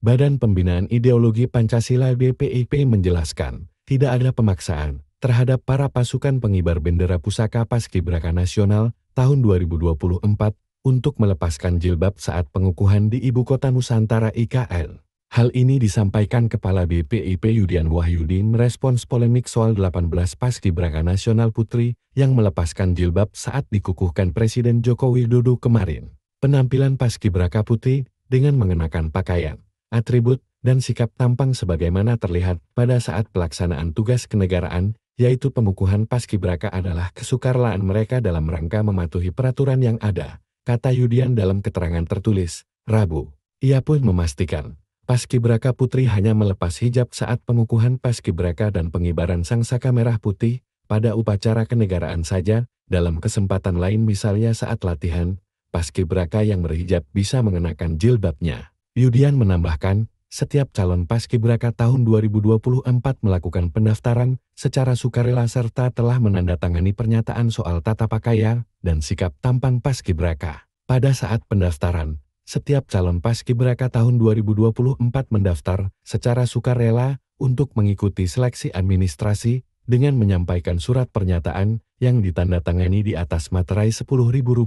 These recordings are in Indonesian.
Badan Pembinaan Ideologi Pancasila BPIP menjelaskan, tidak ada pemaksaan terhadap para pasukan pengibar bendera pusaka Paskibraka Nasional tahun 2024 untuk melepaskan jilbab saat pengukuhan di Ibu Kota Nusantara IKL. Hal ini disampaikan Kepala BPIP Yudian Wahyudi merespons polemik soal 18 Paskibraka Nasional Putri yang melepaskan jilbab saat dikukuhkan Presiden Joko Widodo kemarin. Penampilan Paskibraka Putri dengan mengenakan pakaian atribut, dan sikap tampang sebagaimana terlihat pada saat pelaksanaan tugas kenegaraan, yaitu pengukuhan paskibraka adalah kesukarlaan mereka dalam rangka mematuhi peraturan yang ada, kata Yudian dalam keterangan tertulis, Rabu. Ia pun memastikan, paskibraka putri hanya melepas hijab saat pengukuhan paskibraka dan pengibaran sang saka merah putih, pada upacara kenegaraan saja, dalam kesempatan lain misalnya saat latihan, paskibraka yang berhijab bisa mengenakan jilbabnya. Yudian menambahkan, setiap calon paskibraka tahun 2024 melakukan pendaftaran secara sukarela serta telah menandatangani pernyataan soal tata pakaian dan sikap tampang paskibraka. Pada saat pendaftaran, setiap calon paskibraka tahun 2024 mendaftar secara sukarela untuk mengikuti seleksi administrasi dengan menyampaikan surat pernyataan yang ditandatangani di atas materai Rp10.000,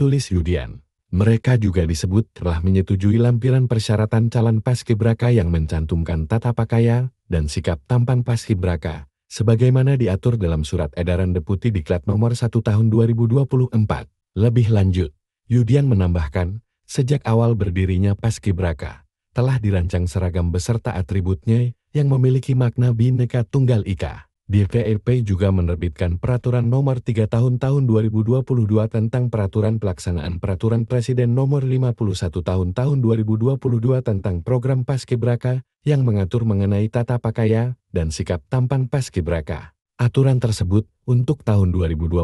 tulis Yudian. Mereka juga disebut telah menyetujui lampiran persyaratan calon paskibraka yang mencantumkan tata pakaian dan sikap tampan paskibraka, sebagaimana diatur dalam Surat Edaran Deputi Diklat Nomor 1 Tahun 2024. Lebih lanjut, Yudian menambahkan, sejak awal berdirinya paskibraka, telah dirancang seragam beserta atributnya yang memiliki makna bineka tunggal ika. DPRP juga menerbitkan Peraturan Nomor 3 Tahun Tahun 2022 tentang Peraturan Pelaksanaan Peraturan Presiden Nomor 51 Tahun Tahun 2022 tentang Program Paskibraka yang mengatur mengenai tata pakaian dan sikap tampan paskibraka. Aturan tersebut untuk tahun 2024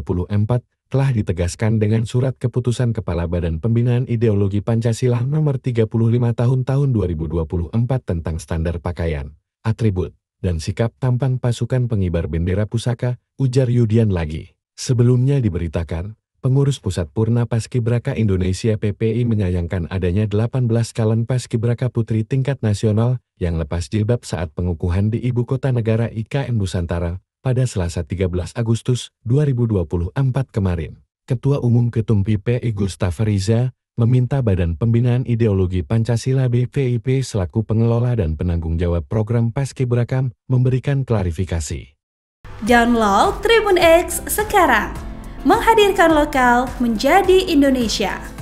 telah ditegaskan dengan Surat Keputusan Kepala Badan Pembinaan Ideologi Pancasila Nomor 35 Tahun Tahun 2024 tentang Standar Pakaian, Atribut, dan sikap tampang pasukan pengibar bendera pusaka, ujar Yudian lagi. Sebelumnya diberitakan, pengurus pusat Purna Paskibraka Indonesia PPI menyayangkan adanya 18 calon paskibraka putri tingkat nasional yang lepas jilbab saat pengukuhan di Ibu Kota Negara IKN Nusantara pada Selasa 13 Agustus 2024 kemarin. Ketua Umum Ketum PPI Gustaf Riza meminta Badan Pembinaan Ideologi Pancasila BPIP selaku pengelola dan penanggung jawab program Paskibraka memberikan klarifikasi. Download Tribun X sekarang, menghadirkan lokal menjadi Indonesia.